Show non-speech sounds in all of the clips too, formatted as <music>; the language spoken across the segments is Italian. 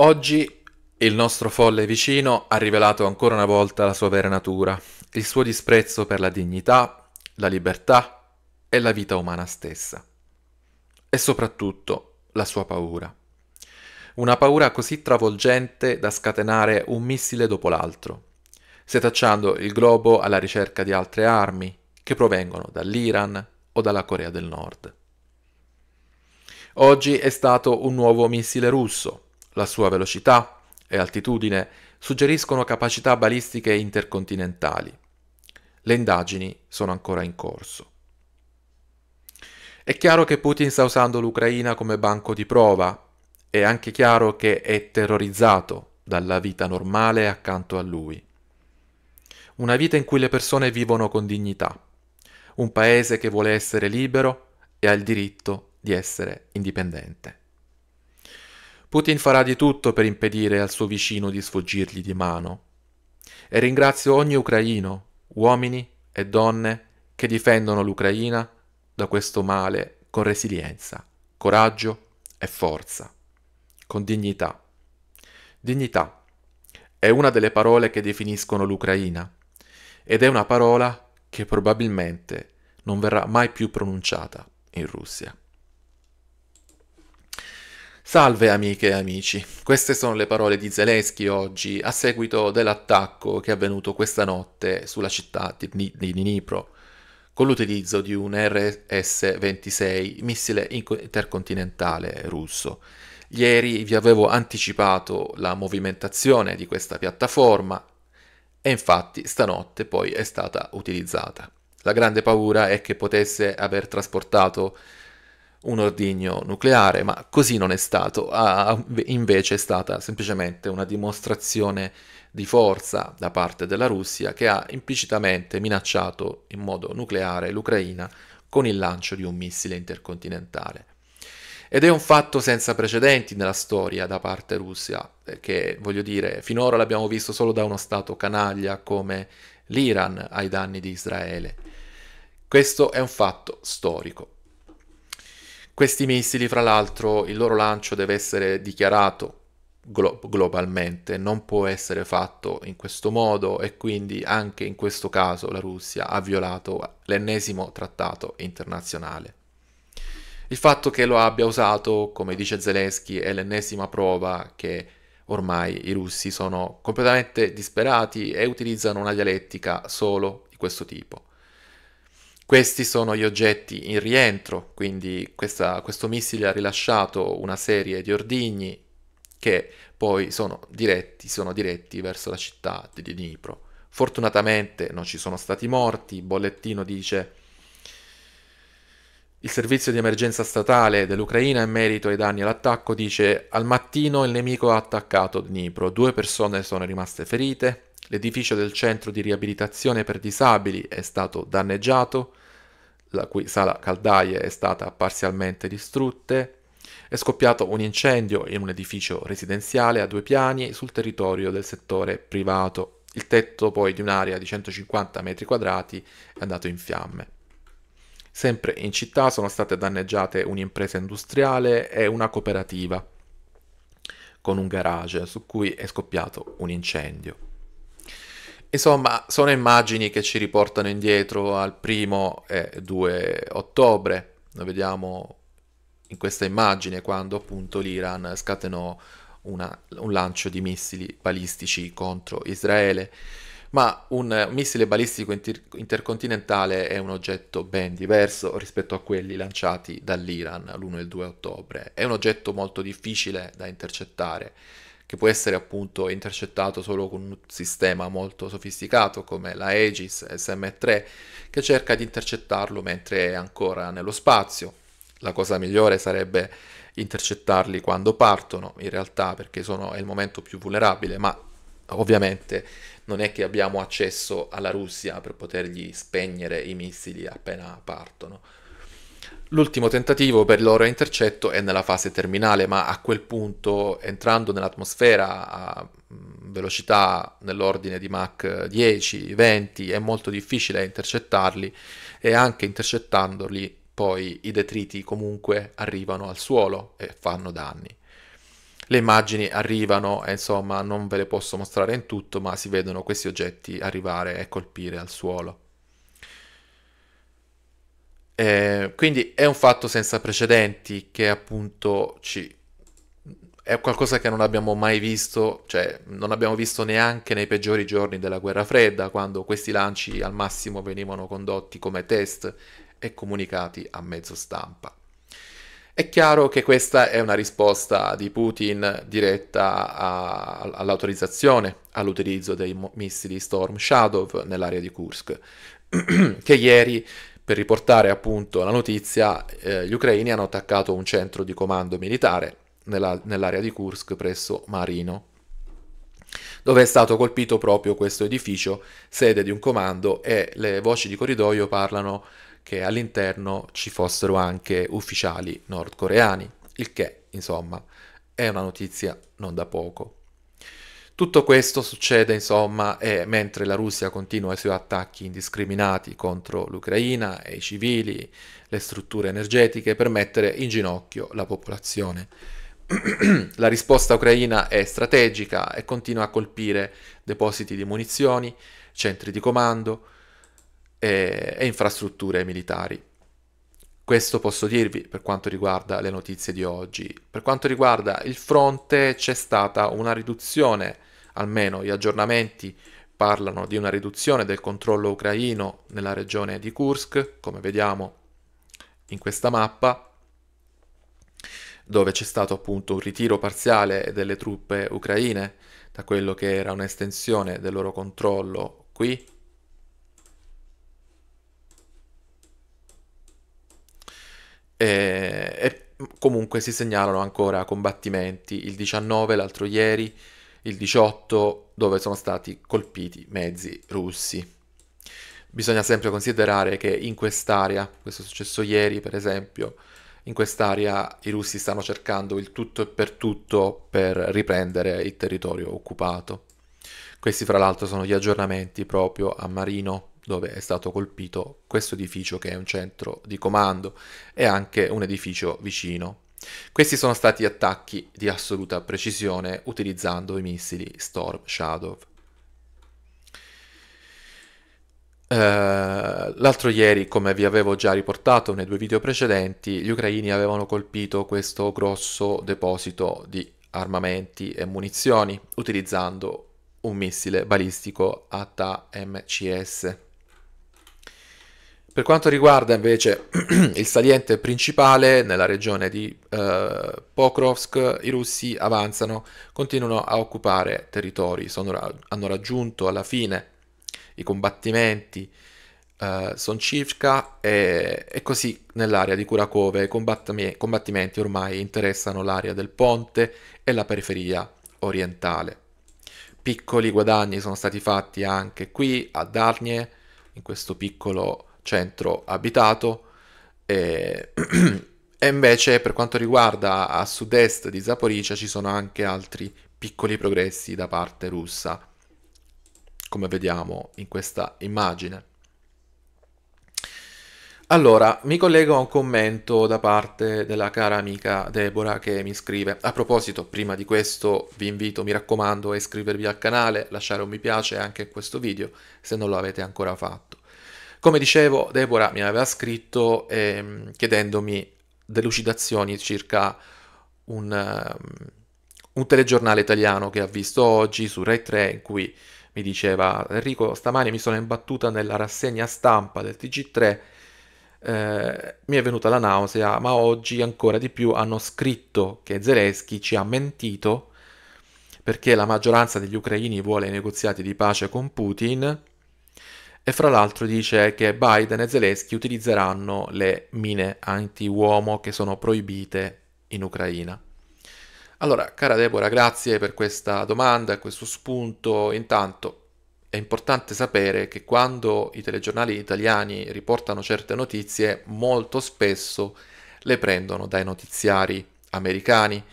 Oggi il nostro folle vicino ha rivelato ancora una volta la sua vera natura, il suo disprezzo per la dignità, la libertà e la vita umana stessa. E soprattutto la sua paura. Una paura così travolgente da scatenare un missile dopo l'altro, setacciando il globo alla ricerca di altre armi che provengono dall'Iran o dalla Corea del Nord. Oggi è stato un nuovo missile russo la sua velocità e altitudine suggeriscono capacità balistiche intercontinentali. Le indagini sono ancora in corso. È chiaro che Putin sta usando l'Ucraina come banco di prova, è anche chiaro che è terrorizzato dalla vita normale accanto a lui. Una vita in cui le persone vivono con dignità, un paese che vuole essere libero e ha il diritto di essere indipendente. Putin farà di tutto per impedire al suo vicino di sfuggirgli di mano. E ringrazio ogni ucraino, uomini e donne, che difendono l'Ucraina da questo male con resilienza, coraggio e forza, con dignità. Dignità è una delle parole che definiscono l'Ucraina ed è una parola che probabilmente non verrà mai più pronunciata in Russia. Salve amiche e amici, queste sono le parole di Zelensky oggi a seguito dell'attacco che è avvenuto questa notte sulla città di Dnipro con l'utilizzo di un RS-26 missile intercontinentale russo. Ieri vi avevo anticipato la movimentazione di questa piattaforma e infatti stanotte poi è stata utilizzata. La grande paura è che potesse aver trasportato un ordigno nucleare, ma così non è stato, ah, invece è stata semplicemente una dimostrazione di forza da parte della Russia che ha implicitamente minacciato in modo nucleare l'Ucraina con il lancio di un missile intercontinentale. Ed è un fatto senza precedenti nella storia da parte russa, perché voglio dire, finora l'abbiamo visto solo da uno Stato canaglia come l'Iran ai danni di Israele. Questo è un fatto storico. Questi missili, fra l'altro, il loro lancio deve essere dichiarato glo- globalmente, non può essere fatto in questo modo e quindi anche in questo caso la Russia ha violato l'ennesimo trattato internazionale. Il fatto che lo abbia usato, come dice Zelensky, è l'ennesima prova che ormai i russi sono completamente disperati e utilizzano una dialettica solo di questo tipo. Questi sono gli oggetti in rientro, quindi questa, questo missile ha rilasciato una serie di ordigni che poi sono diretti, sono diretti verso la città di Dnipro. Fortunatamente non ci sono stati morti, il bollettino dice il servizio di emergenza statale dell'Ucraina in merito ai danni all'attacco dice al mattino il nemico ha attaccato Dnipro, due persone sono rimaste ferite, L'edificio del centro di riabilitazione per disabili è stato danneggiato, la cui sala caldaie è stata parzialmente distrutta. È scoppiato un incendio in un edificio residenziale a due piani sul territorio del settore privato. Il tetto poi di un'area di 150 metri quadrati è andato in fiamme. Sempre in città sono state danneggiate un'impresa industriale e una cooperativa con un garage su cui è scoppiato un incendio. Insomma, sono immagini che ci riportano indietro al primo e 2 ottobre. Lo vediamo in questa immagine quando appunto l'Iran scatenò una, un lancio di missili balistici contro Israele. Ma un missile balistico inter- intercontinentale è un oggetto ben diverso rispetto a quelli lanciati dall'Iran l'1 e il 2 ottobre. È un oggetto molto difficile da intercettare che può essere appunto intercettato solo con un sistema molto sofisticato come la Aegis SM3 che cerca di intercettarlo mentre è ancora nello spazio. La cosa migliore sarebbe intercettarli quando partono, in realtà perché sono, è il momento più vulnerabile, ma ovviamente non è che abbiamo accesso alla Russia per potergli spegnere i missili appena partono. L'ultimo tentativo per loro intercetto è nella fase terminale, ma a quel punto, entrando nell'atmosfera a velocità nell'ordine di Mach 10, 20, è molto difficile intercettarli e anche intercettandoli poi i detriti comunque arrivano al suolo e fanno danni. Le immagini arrivano, insomma non ve le posso mostrare in tutto, ma si vedono questi oggetti arrivare e colpire al suolo. Eh, quindi è un fatto senza precedenti che appunto ci... è qualcosa che non abbiamo mai visto, cioè non abbiamo visto neanche nei peggiori giorni della guerra fredda, quando questi lanci al massimo venivano condotti come test e comunicati a mezzo stampa. È chiaro che questa è una risposta di Putin diretta a, all'autorizzazione all'utilizzo dei missili Storm Shadow nell'area di Kursk, <clears throat> che ieri per riportare appunto la notizia, eh, gli ucraini hanno attaccato un centro di comando militare nella, nell'area di Kursk presso Marino, dove è stato colpito proprio questo edificio, sede di un comando, e le voci di corridoio parlano che all'interno ci fossero anche ufficiali nordcoreani, il che, insomma, è una notizia non da poco. Tutto questo succede, insomma, eh, mentre la Russia continua i suoi attacchi indiscriminati contro l'Ucraina e i civili, le strutture energetiche, per mettere in ginocchio la popolazione. <clears throat> la risposta ucraina è strategica e continua a colpire depositi di munizioni, centri di comando e, eh, e infrastrutture militari. Questo posso dirvi per quanto riguarda le notizie di oggi. Per quanto riguarda il fronte c'è stata una riduzione almeno gli aggiornamenti parlano di una riduzione del controllo ucraino nella regione di Kursk, come vediamo in questa mappa, dove c'è stato appunto un ritiro parziale delle truppe ucraine da quello che era un'estensione del loro controllo qui. E, e comunque si segnalano ancora combattimenti il 19 l'altro ieri il 18 dove sono stati colpiti mezzi russi. Bisogna sempre considerare che in quest'area, questo è successo ieri per esempio, in quest'area i russi stanno cercando il tutto e per tutto per riprendere il territorio occupato. Questi fra l'altro sono gli aggiornamenti proprio a Marino dove è stato colpito questo edificio che è un centro di comando e anche un edificio vicino questi sono stati attacchi di assoluta precisione utilizzando i missili Storm Shadow. Uh, l'altro ieri, come vi avevo già riportato nei due video precedenti, gli ucraini avevano colpito questo grosso deposito di armamenti e munizioni utilizzando un missile balistico ATA-MCS. Per quanto riguarda invece <clears throat> il saliente principale nella regione di eh, Pokrovsk, i russi avanzano, continuano a occupare territori, sono, hanno raggiunto alla fine i combattimenti eh, Soncivka e, e, così nell'area di Kurakove i combattami- combattimenti ormai interessano l'area del ponte e la periferia orientale. Piccoli guadagni sono stati fatti anche qui a Darnie, in questo piccolo centro abitato e, <clears throat> e invece per quanto riguarda a sud-est di Zaporizia ci sono anche altri piccoli progressi da parte russa come vediamo in questa immagine. Allora, mi collego a un commento da parte della cara amica Deborah che mi scrive. A proposito, prima di questo vi invito, mi raccomando, a iscrivervi al canale, lasciare un mi piace anche a questo video se non lo avete ancora fatto. Come dicevo, Deborah mi aveva scritto ehm, chiedendomi delucidazioni circa un, ehm, un, telegiornale italiano che ha visto oggi su Rai 3 in cui mi diceva Enrico stamani mi sono imbattuta nella rassegna stampa del TG3 eh, mi è venuta la nausea ma oggi ancora di più hanno scritto che Zelensky ci ha mentito perché la maggioranza degli ucraini vuole i negoziati di pace con Putin e fra l'altro dice che Biden e Zelensky utilizzeranno le mine anti-uomo che sono proibite in Ucraina. Allora, cara Deborah, grazie per questa domanda e questo spunto. Intanto è importante sapere che quando i telegiornali italiani riportano certe notizie, molto spesso le prendono dai notiziari americani,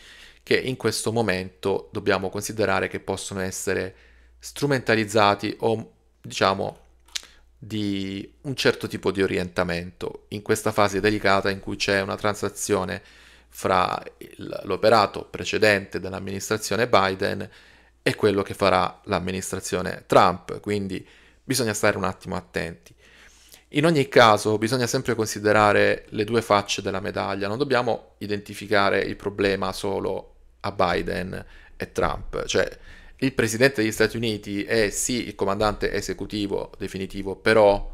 che in questo momento dobbiamo considerare che possono essere strumentalizzati o, diciamo, di un certo tipo di orientamento in questa fase delicata in cui c'è una transazione fra il, l'operato precedente dell'amministrazione Biden e quello che farà l'amministrazione Trump, quindi bisogna stare un attimo attenti. In ogni caso bisogna sempre considerare le due facce della medaglia, non dobbiamo identificare il problema solo a Biden e Trump, cioè il presidente degli Stati Uniti è sì il comandante esecutivo definitivo, però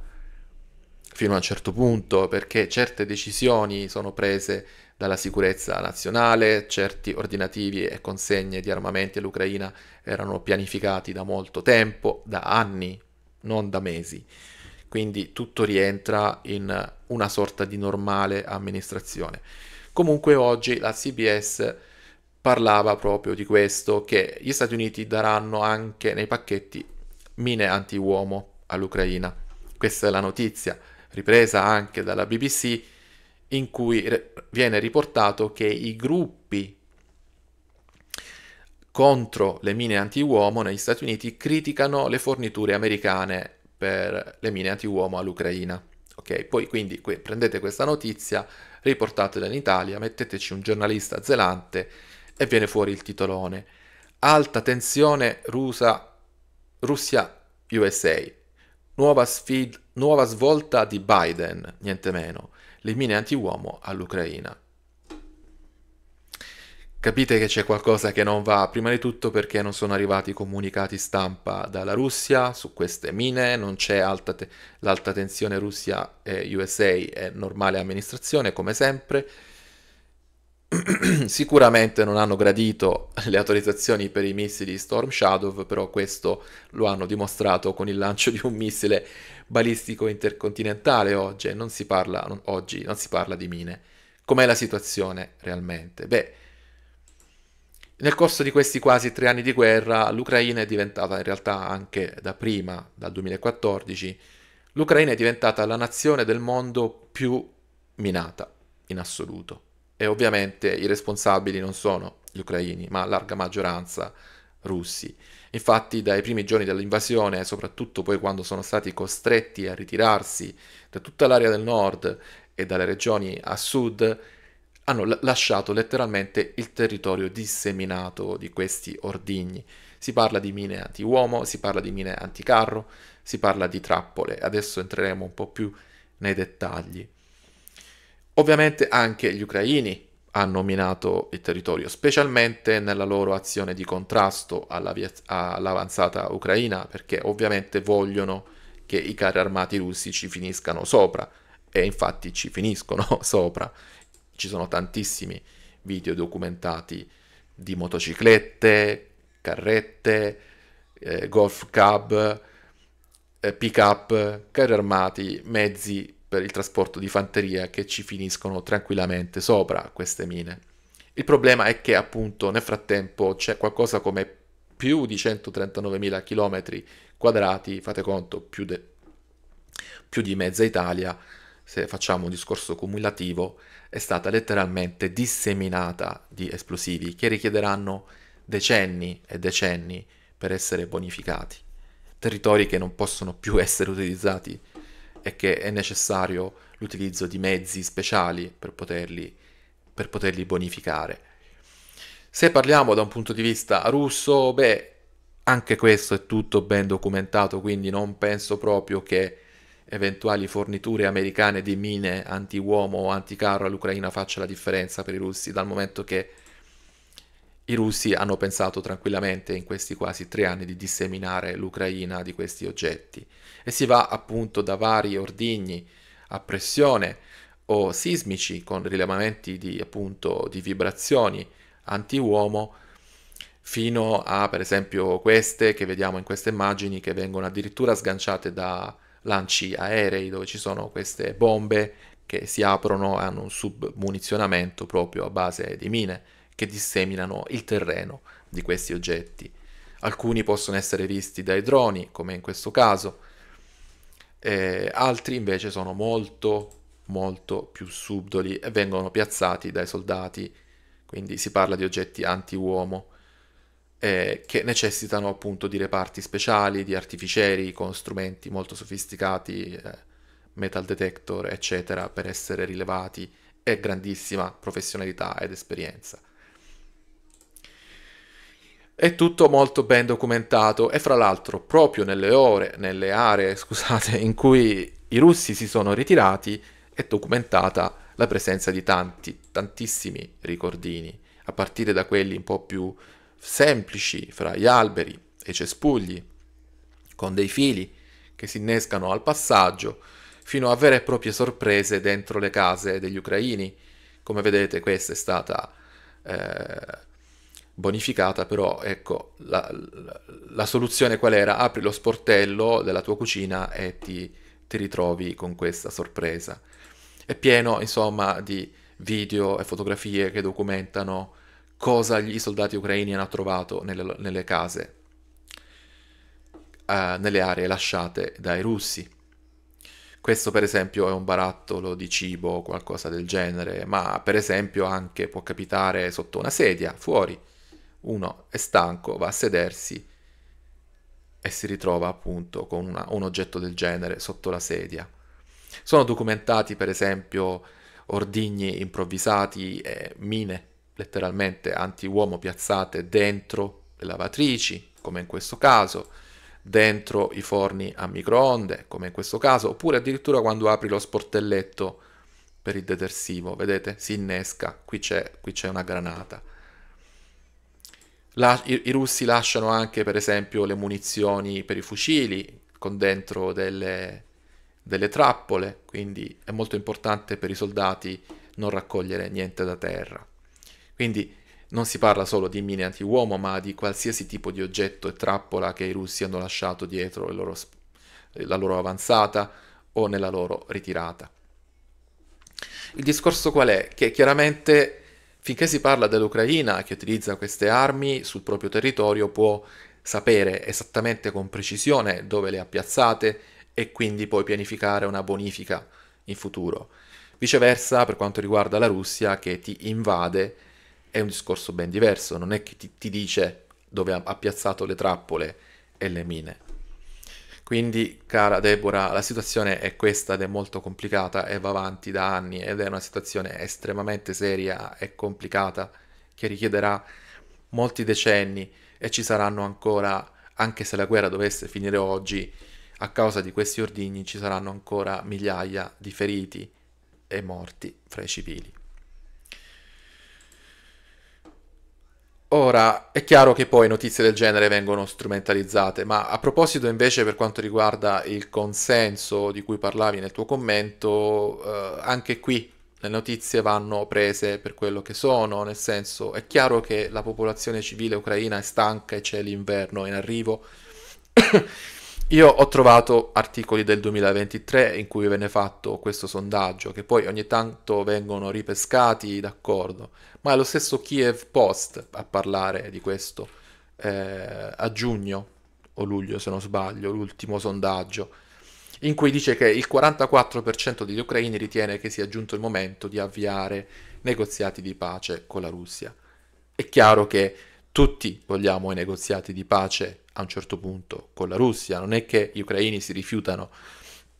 fino a un certo punto, perché certe decisioni sono prese dalla sicurezza nazionale, certi ordinativi e consegne di armamenti all'Ucraina erano pianificati da molto tempo, da anni, non da mesi. Quindi tutto rientra in una sorta di normale amministrazione. Comunque oggi la CBS parlava proprio di questo, che gli Stati Uniti daranno anche nei pacchetti mine anti-uomo all'Ucraina. Questa è la notizia, ripresa anche dalla BBC, in cui re- viene riportato che i gruppi contro le mine anti-uomo negli Stati Uniti criticano le forniture americane per le mine anti-uomo all'Ucraina. Ok, poi quindi que- prendete questa notizia, riportatela in Italia, metteteci un giornalista zelante e viene fuori il titolone. Alta tensione rusa, Russia-USA. Nuova, sfid- nuova svolta di Biden, niente meno. Le mine anti-uomo all'Ucraina. Capite che c'è qualcosa che non va, prima di tutto perché non sono arrivati comunicati stampa dalla Russia su queste mine, non c'è alta te- l'alta tensione Russia-USA, è normale amministrazione come sempre, <clears throat> Sicuramente non hanno gradito le autorizzazioni per i missili Storm Shadow, però questo lo hanno dimostrato con il lancio di un missile balistico intercontinentale oggi, non si parla, non, oggi, non si parla di mine. Com'è la situazione realmente? Beh, nel corso di questi quasi tre anni di guerra, l'Ucraina è diventata, in realtà anche da prima, dal 2014, l'Ucraina è diventata la nazione del mondo più minata in assoluto e ovviamente i responsabili non sono gli ucraini, ma a larga maggioranza russi. Infatti dai primi giorni dell'invasione, soprattutto poi quando sono stati costretti a ritirarsi da tutta l'area del nord e dalle regioni a sud, hanno lasciato letteralmente il territorio disseminato di questi ordigni. Si parla di mine anti-uomo, si parla di mine anticarro, si parla di trappole. Adesso entreremo un po' più nei dettagli. Ovviamente anche gli ucraini hanno minato il territorio, specialmente nella loro azione di contrasto all'avanzata ucraina, perché ovviamente vogliono che i carri armati russi ci finiscano sopra, e infatti ci finiscono <laughs> sopra. Ci sono tantissimi video documentati di motociclette, carrette, eh, golf cab, eh, pick up, carri armati, mezzi per il trasporto di fanteria che ci finiscono tranquillamente sopra queste mine. Il problema è che appunto nel frattempo c'è qualcosa come più di 139.000 km quadrati, fate conto, più, de- più di mezza Italia, se facciamo un discorso cumulativo, è stata letteralmente disseminata di esplosivi che richiederanno decenni e decenni per essere bonificati. Territori che non possono più essere utilizzati è che è necessario l'utilizzo di mezzi speciali per poterli, per poterli bonificare. Se parliamo da un punto di vista russo, beh, anche questo è tutto ben documentato, quindi non penso proprio che eventuali forniture americane di mine anti-uomo o anti-carro all'Ucraina faccia la differenza per i russi, dal momento che i russi hanno pensato tranquillamente in questi quasi tre anni di disseminare l'Ucraina di questi oggetti e si va appunto da vari ordigni a pressione o sismici con rilevamenti di, appunto, di vibrazioni anti-uomo fino a per esempio queste che vediamo in queste immagini che vengono addirittura sganciate da lanci aerei dove ci sono queste bombe che si aprono e hanno un submunizionamento proprio a base di mine che disseminano il terreno di questi oggetti. Alcuni possono essere visti dai droni, come in questo caso, eh, altri invece sono molto, molto più subdoli e vengono piazzati dai soldati, quindi si parla di oggetti anti-uomo, eh, che necessitano appunto di reparti speciali, di artificieri con strumenti molto sofisticati, eh, metal detector, eccetera, per essere rilevati e grandissima professionalità ed esperienza. È tutto molto ben documentato e fra l'altro proprio nelle ore, nelle aree, <laughs> scusate, in cui i russi si sono ritirati è documentata la presenza di tanti, tantissimi ricordini, a partire da quelli un po' più semplici, fra gli alberi e i cespugli, con dei fili che si innescano al passaggio, fino a vere e proprie sorprese dentro le case degli ucraini. Come vedete questa è stata... Eh, bonificata, però ecco, la, la, la, soluzione qual era? Apri lo sportello della tua cucina e ti, ti ritrovi con questa sorpresa. È pieno, insomma, di video e fotografie che documentano cosa gli soldati ucraini hanno trovato nelle, nelle case, eh, nelle aree lasciate dai russi. Questo per esempio è un barattolo di cibo o qualcosa del genere, ma per esempio anche può capitare sotto una sedia, fuori, uno è stanco, va a sedersi e si ritrova appunto con una, un oggetto del genere sotto la sedia. Sono documentati per esempio ordigni improvvisati e mine letteralmente anti-uomo piazzate dentro le lavatrici, come in questo caso, dentro i forni a microonde, come in questo caso, oppure addirittura quando apri lo sportelletto per il detersivo, vedete, si innesca, qui c'è, qui c'è una granata. La, i, i, russi lasciano anche, per esempio, le munizioni per i fucili con dentro delle, delle trappole, quindi è molto importante per i soldati non raccogliere niente da terra. Quindi non si parla solo di mine anti-uomo, ma di qualsiasi tipo di oggetto e trappola che i russi hanno lasciato dietro loro, la loro avanzata o nella loro ritirata. Il discorso qual è? Che chiaramente Finché si parla dell'Ucraina che utilizza queste armi sul proprio territorio può sapere esattamente con precisione dove le ha piazzate e quindi poi pianificare una bonifica in futuro. Viceversa, per quanto riguarda la Russia che ti invade, è un discorso ben diverso, non è che ti, ti dice dove ha, ha piazzato le trappole e le mine. Quindi, cara Deborah, la situazione è questa ed è molto complicata e va avanti da anni ed è una situazione estremamente seria e complicata che richiederà molti decenni e ci saranno ancora, anche se la guerra dovesse finire oggi, a causa di questi ordigni ci saranno ancora migliaia di feriti e morti fra i civili. Ora, è chiaro che poi notizie del genere vengono strumentalizzate, ma a proposito invece per quanto riguarda il consenso di cui parlavi nel tuo commento, eh, anche qui le notizie vanno prese per quello che sono, nel senso è chiaro che la popolazione civile ucraina è stanca e c'è l'inverno in arrivo. Io ho trovato articoli del 2023 in cui venne fatto questo sondaggio, che poi ogni tanto vengono ripescati, d'accordo, ma è lo stesso Kiev Post a parlare di questo eh, a giugno o luglio, se non sbaglio, l'ultimo sondaggio, in cui dice che il 44% degli ucraini ritiene che sia giunto il momento di avviare negoziati di pace con la Russia. È chiaro che tutti vogliamo i negoziati di pace a un certo punto con la Russia, non è che gli ucraini si rifiutano. <clears throat>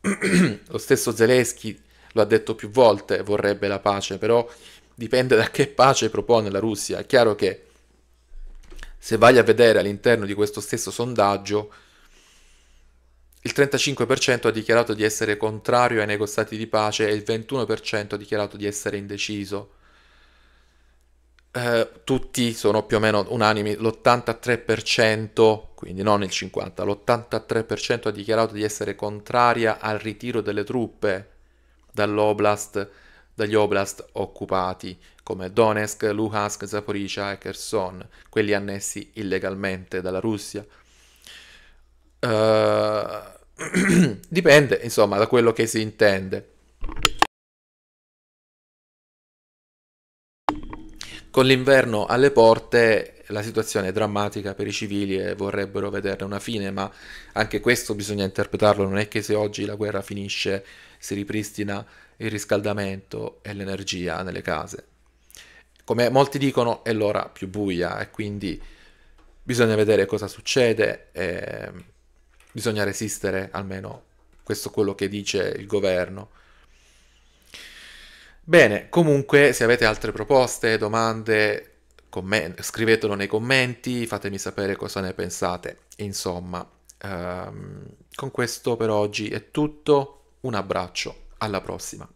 lo stesso Zelensky lo ha detto più volte, vorrebbe la pace, però dipende da che pace propone la Russia. È chiaro che se vai a vedere all'interno di questo stesso sondaggio, il 35% ha dichiarato di essere contrario ai negoziati di pace e il 21% ha dichiarato di essere indeciso. Eh, tutti sono più o meno unanimi, l'83%, quindi non il 50%, l'83% ha dichiarato di essere contraria al ritiro delle truppe dall'oblast, dagli oblast occupati, come Donetsk, Luhansk, Zaporizhia e Kherson, quelli annessi illegalmente dalla Russia. Uh, <clears throat> dipende, insomma, da quello che si intende. Con l'inverno alle porte la situazione è drammatica per i civili e vorrebbero vederne una fine, ma anche questo bisogna interpretarlo, non è che se oggi la guerra finisce si ripristina il riscaldamento e l'energia nelle case. Come molti dicono è l'ora più buia e quindi bisogna vedere cosa succede e bisogna resistere almeno questo è quello che dice il governo. Bene, comunque se avete altre proposte, domande, comment- scrivetelo nei commenti, fatemi sapere cosa ne pensate. Insomma, ehm, con questo per oggi è tutto, un abbraccio, alla prossima.